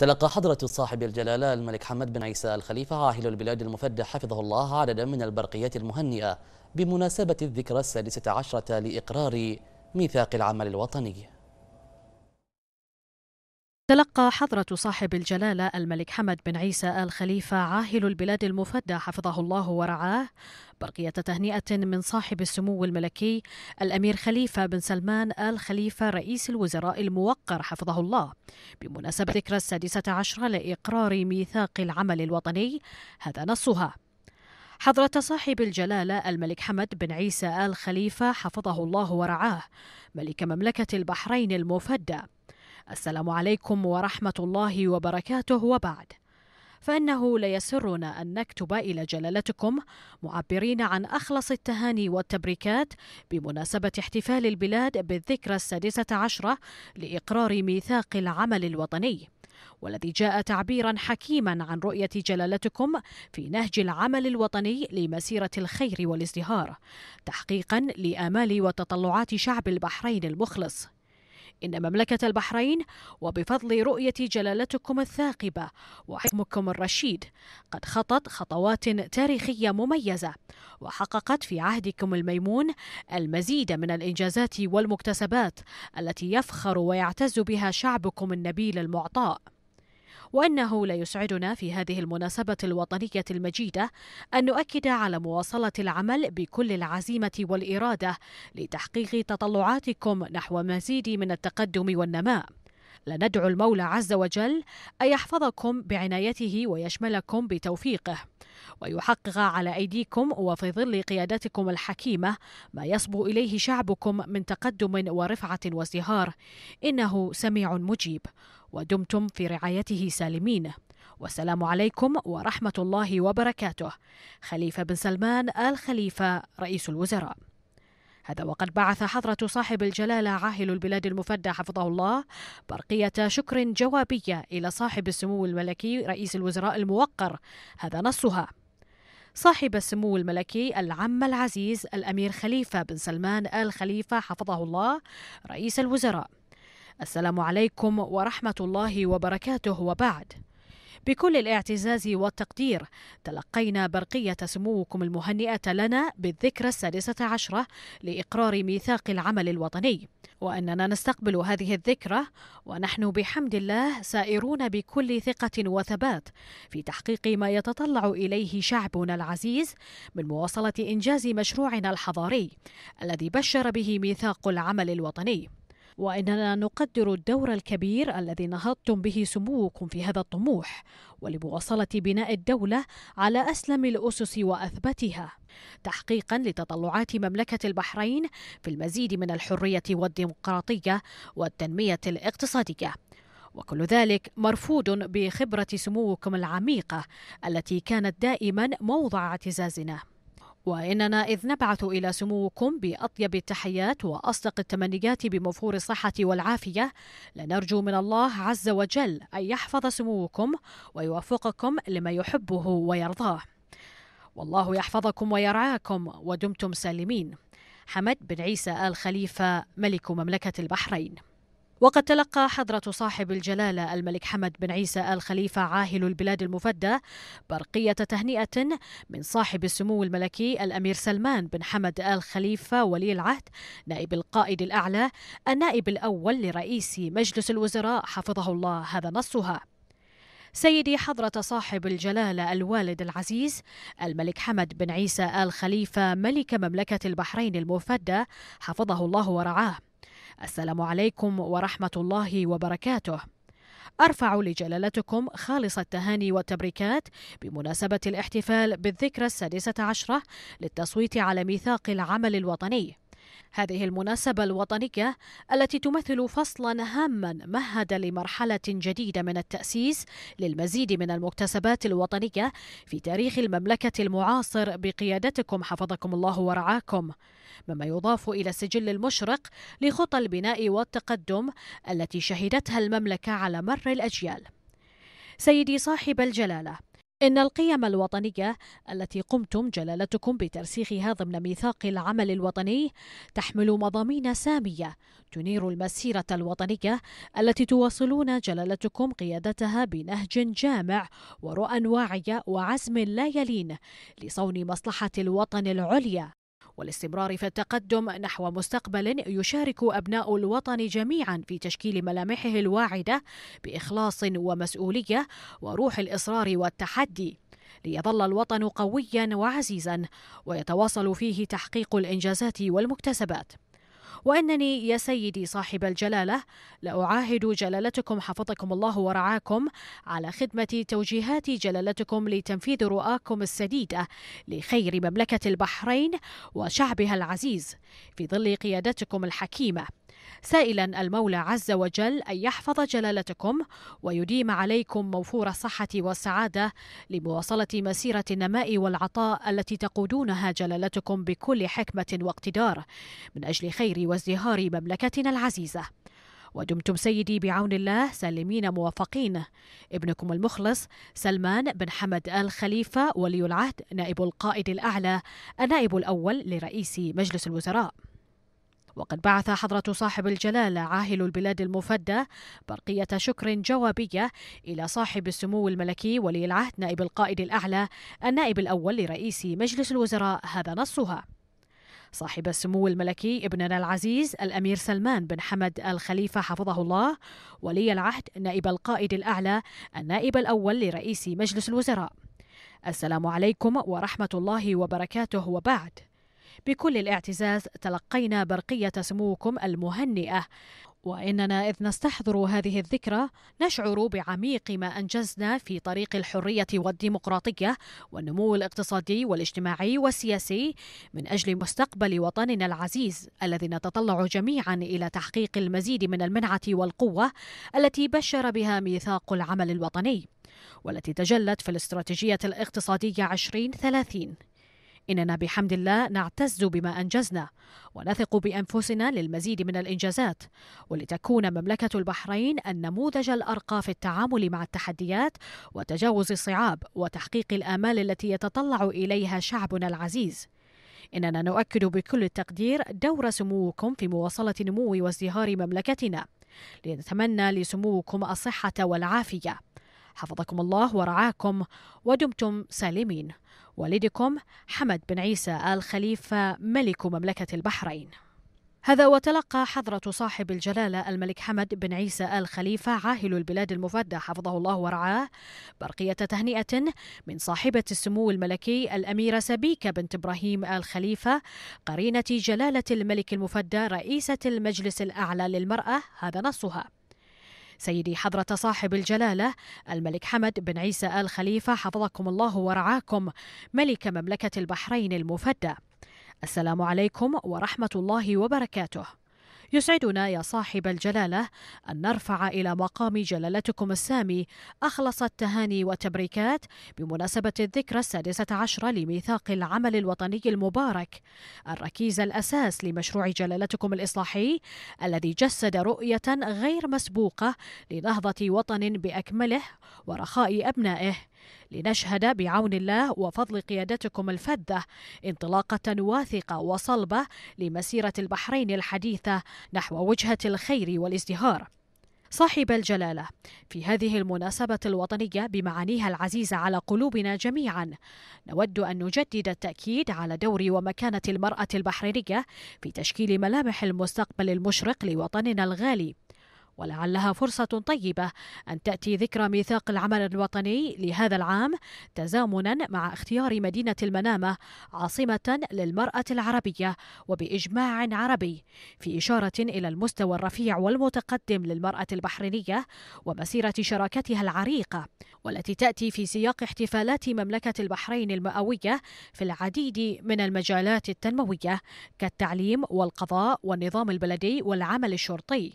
تلقى حضرة صاحب الجلالة الملك حمد بن عيسى الخليفة عاهل البلاد المفدى حفظه الله عددا من البرقيات المهنئة بمناسبة الذكرى السادسة عشرة لإقرار ميثاق العمل الوطني تلقى حضرة صاحب الجلالة الملك حمد بن عيسى آل خليفة عاهل البلاد المفدى حفظه الله ورعاه برقية تهنئة من صاحب السمو الملكي الأمير خليفة بن سلمان آل خليفة رئيس الوزراء الموقر حفظه الله بمناسبة ذكرى السادسة عشرة لإقرار ميثاق العمل الوطني هذا نصها حضرة صاحب الجلالة الملك حمد بن عيسى آل خليفة حفظه الله ورعاه ملك مملكة البحرين المفدى السلام عليكم ورحمة الله وبركاته وبعد فإنه ليسرنا أن نكتب إلى جلالتكم معبرين عن أخلص التهاني والتبريكات بمناسبة احتفال البلاد بالذكرى السادسة عشرة لإقرار ميثاق العمل الوطني والذي جاء تعبيرا حكيما عن رؤية جلالتكم في نهج العمل الوطني لمسيرة الخير والازدهار تحقيقا لآمال وتطلعات شعب البحرين المخلص إن مملكة البحرين وبفضل رؤية جلالتكم الثاقبة وحكمكم الرشيد قد خطت خطوات تاريخية مميزة وحققت في عهدكم الميمون المزيد من الإنجازات والمكتسبات التي يفخر ويعتز بها شعبكم النبيل المعطاء وأنه لا يسعدنا في هذه المناسبة الوطنية المجيدة أن نؤكد على مواصلة العمل بكل العزيمة والإرادة لتحقيق تطلعاتكم نحو مزيد من التقدم والنماء لندعو المولى عز وجل أن يحفظكم بعنايته ويشملكم بتوفيقه ويحقق على أيديكم وفي ظل قيادتكم الحكيمة ما يصبو إليه شعبكم من تقدم ورفعة وازدهار إنه سميع مجيب ودمتم في رعايته سالمين والسلام عليكم ورحمة الله وبركاته خليفة بن سلمان آل خليفة رئيس الوزراء هذا وقد بعث حضرة صاحب الجلالة عاهل البلاد المفدى حفظه الله برقية شكر جوابية إلى صاحب السمو الملكي رئيس الوزراء الموقر هذا نصها صاحب السمو الملكي العم العزيز الأمير خليفة بن سلمان آل خليفة حفظه الله رئيس الوزراء السلام عليكم ورحمة الله وبركاته وبعد بكل الاعتزاز والتقدير تلقينا برقية سموكم المهنئة لنا بالذكرى السادسة عشرة لإقرار ميثاق العمل الوطني وأننا نستقبل هذه الذكرى ونحن بحمد الله سائرون بكل ثقة وثبات في تحقيق ما يتطلع إليه شعبنا العزيز من مواصلة إنجاز مشروعنا الحضاري الذي بشر به ميثاق العمل الوطني وإننا نقدر الدور الكبير الذي نهضتم به سموكم في هذا الطموح ولمواصلة بناء الدولة على أسلم الأسس وأثبتها تحقيقا لتطلعات مملكة البحرين في المزيد من الحرية والديمقراطية والتنمية الاقتصادية وكل ذلك مرفوض بخبرة سموكم العميقة التي كانت دائما موضع اعتزازنا وإننا إذ نبعث إلى سموكم بأطيب التحيات وأصدق التمنيات بموفور الصحة والعافية لنرجو من الله عز وجل أن يحفظ سموكم ويوفقكم لما يحبه ويرضاه والله يحفظكم ويرعاكم ودمتم سالمين حمد بن عيسى آل خليفة ملك مملكة البحرين وقد تلقى حضرة صاحب الجلالة الملك حمد بن عيسى آل خليفة عاهل البلاد المفدى برقية تهنئة من صاحب السمو الملكي الأمير سلمان بن حمد آل خليفة ولي العهد نائب القائد الأعلى النائب الأول لرئيس مجلس الوزراء حفظه الله هذا نصها سيدي حضرة صاحب الجلالة الوالد العزيز الملك حمد بن عيسى آل خليفة ملك مملكة البحرين المفدى حفظه الله ورعاه السلام عليكم ورحمة الله وبركاته أرفع لجلالتكم خالص التهاني والتبريكات بمناسبة الاحتفال بالذكرى السادسة عشرة للتصويت على ميثاق العمل الوطني هذه المناسبة الوطنية التي تمثل فصلا هاما مهد لمرحلة جديدة من التأسيس للمزيد من المكتسبات الوطنية في تاريخ المملكة المعاصر بقيادتكم حفظكم الله ورعاكم مما يضاف إلى السجل المشرق لخطى البناء والتقدم التي شهدتها المملكة على مر الأجيال سيدي صاحب الجلاله إن القيم الوطنية التي قمتم جلالتكم بترسيخها ضمن ميثاق العمل الوطني تحمل مضامين سامية تنير المسيرة الوطنية التي تواصلون جلالتكم قيادتها بنهج جامع ورؤى واعية وعزم لا يلين لصون مصلحة الوطن العليا والاستمرار في التقدم نحو مستقبل يشارك أبناء الوطن جميعا في تشكيل ملامحه الواعدة بإخلاص ومسؤولية وروح الإصرار والتحدي ليظل الوطن قويا وعزيزا ويتواصل فيه تحقيق الإنجازات والمكتسبات وإنني يا سيدي صاحب الجلالة لأعاهد جلالتكم حفظكم الله ورعاكم على خدمة توجيهات جلالتكم لتنفيذ رؤاكم السديدة لخير مملكة البحرين وشعبها العزيز في ظل قيادتكم الحكيمة سائلا المولى عز وجل ان يحفظ جلالتكم ويديم عليكم موفور الصحه والسعاده لمواصله مسيره النماء والعطاء التي تقودونها جلالتكم بكل حكمه واقتدار من اجل خير وازدهار مملكتنا العزيزة ودمتم سيدي بعون الله سالمين موفقين ابنكم المخلص سلمان بن حمد آل خليفة ولي العهد نائب القائد الأعلى النائب الأول لرئيس مجلس الوزراء وقد بعث حضرة صاحب الجلالة عاهل البلاد المفدى برقية شكر جوابية إلى صاحب السمو الملكي ولي العهد نائب القائد الأعلى النائب الأول لرئيس مجلس الوزراء هذا نصها صاحب السمو الملكي ابننا العزيز الأمير سلمان بن حمد الخليفة حفظه الله ولي العهد نائب القائد الأعلى النائب الأول لرئيس مجلس الوزراء السلام عليكم ورحمة الله وبركاته وبعد بكل الاعتزاز تلقينا برقية سموكم المهنئة واننا اذ نستحضر هذه الذكرى نشعر بعميق ما انجزنا في طريق الحريه والديمقراطيه والنمو الاقتصادي والاجتماعي والسياسي من اجل مستقبل وطننا العزيز الذي نتطلع جميعا الى تحقيق المزيد من المنعه والقوه التي بشر بها ميثاق العمل الوطني والتي تجلت في الاستراتيجيه الاقتصاديه 2030 إننا بحمد الله نعتز بما أنجزنا ونثق بأنفسنا للمزيد من الإنجازات ولتكون مملكة البحرين النموذج الأرقى في التعامل مع التحديات وتجاوز الصعاب وتحقيق الآمال التي يتطلع إليها شعبنا العزيز إننا نؤكد بكل التقدير دور سموكم في مواصلة نمو وازدهار مملكتنا لنتمنى لسموكم الصحة والعافية حفظكم الله ورعاكم ودمتم سالمين والدكم حمد بن عيسى آل خليفة ملك مملكة البحرين هذا وتلقى حضرة صاحب الجلالة الملك حمد بن عيسى آل خليفة عاهل البلاد المفدى حفظه الله ورعاه برقية تهنئة من صاحبة السمو الملكي الأميرة سبيكة بنت إبراهيم آل خليفة قرينة جلالة الملك المفدى رئيسة المجلس الأعلى للمرأة هذا نصها سيدي حضرة صاحب الجلالة الملك حمد بن عيسى آل خليفة حفظكم الله ورعاكم ملك مملكة البحرين المفدى السلام عليكم ورحمة الله وبركاته يسعدنا يا صاحب الجلالة أن نرفع إلى مقام جلالتكم السامي أخلص التهاني والتبريكات بمناسبة الذكرى السادسة عشرة لميثاق العمل الوطني المبارك الركيز الأساس لمشروع جلالتكم الإصلاحي الذي جسد رؤية غير مسبوقة لنهضة وطن بأكمله ورخاء أبنائه لنشهد بعون الله وفضل قيادتكم الفذة انطلاقة واثقة وصلبة لمسيرة البحرين الحديثة نحو وجهة الخير والازدهار صاحب الجلالة في هذه المناسبة الوطنية بمعانيها العزيزة على قلوبنا جميعا نود أن نجدد التأكيد على دور ومكانة المرأة البحرينية في تشكيل ملامح المستقبل المشرق لوطننا الغالي ولعلها فرصة طيبة أن تأتي ذكرى ميثاق العمل الوطني لهذا العام تزامنا مع اختيار مدينة المنامة عاصمة للمرأة العربية وبإجماع عربي في إشارة إلى المستوى الرفيع والمتقدم للمرأة البحرينية ومسيرة شراكتها العريقة والتي تأتي في سياق احتفالات مملكة البحرين المئوية في العديد من المجالات التنموية كالتعليم والقضاء والنظام البلدي والعمل الشرطي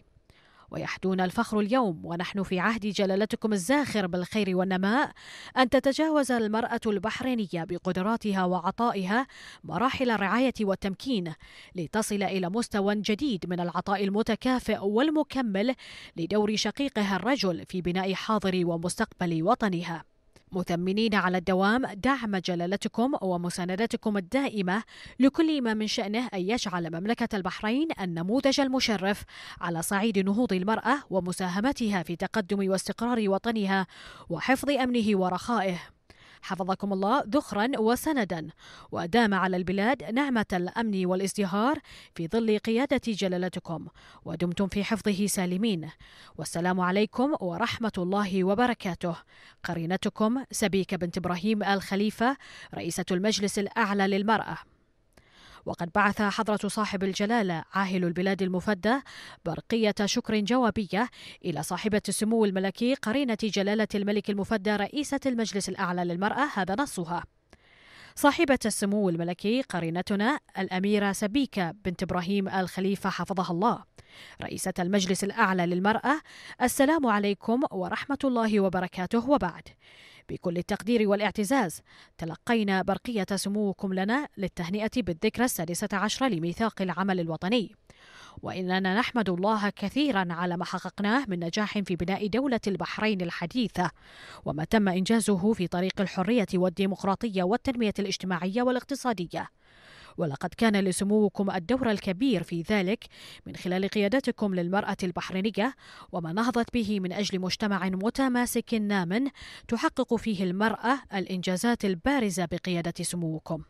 ويحدونا الفخر اليوم ونحن في عهد جلالتكم الزاخر بالخير والنماء أن تتجاوز المرأة البحرينية بقدراتها وعطائها مراحل الرعاية والتمكين لتصل إلى مستوى جديد من العطاء المتكافئ والمكمل لدور شقيقها الرجل في بناء حاضر ومستقبل وطنها مثمنين على الدوام دعم جلالتكم ومساندتكم الدائمة لكل ما من شأنه أن يجعل مملكة البحرين النموذج المشرف على صعيد نهوض المرأة ومساهمتها في تقدم واستقرار وطنها وحفظ أمنه ورخائه حفظكم الله ذخرا وسندا ودام على البلاد نعمة الأمن والازدهار في ظل قيادة جلالتكم ودمتم في حفظه سالمين والسلام عليكم ورحمة الله وبركاته قرينتكم سبيكة بنت إبراهيم الخليفة رئيسة المجلس الأعلى للمرأة وقد بعث حضرة صاحب الجلالة عاهل البلاد المفدى برقية شكر جوابية إلى صاحبة السمو الملكي قرينة جلالة الملك المفدى رئيسة المجلس الأعلى للمرأة هذا نصها صاحبة السمو الملكي قرينتنا الأميرة سبيكة بنت إبراهيم آل خليفة حفظها الله رئيسة المجلس الأعلى للمرأة السلام عليكم ورحمة الله وبركاته وبعد بكل التقدير والاعتزاز تلقينا برقية سموكم لنا للتهنئة بالذكرى السادسة عشرة لميثاق العمل الوطني وإننا نحمد الله كثيرا على ما حققناه من نجاح في بناء دولة البحرين الحديثة وما تم إنجازه في طريق الحرية والديمقراطية والتنمية الاجتماعية والاقتصادية ولقد كان لسموكم الدور الكبير في ذلك من خلال قيادتكم للمرأة البحرينية وما نهضت به من أجل مجتمع متماسك نام تحقق فيه المرأة الإنجازات البارزة بقيادة سموكم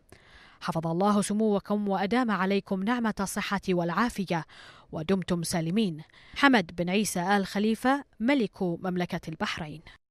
حفظ الله سموكم وأدام عليكم نعمة الصحة والعافية ودمتم سالمين حمد بن عيسى آل خليفة ملك مملكة البحرين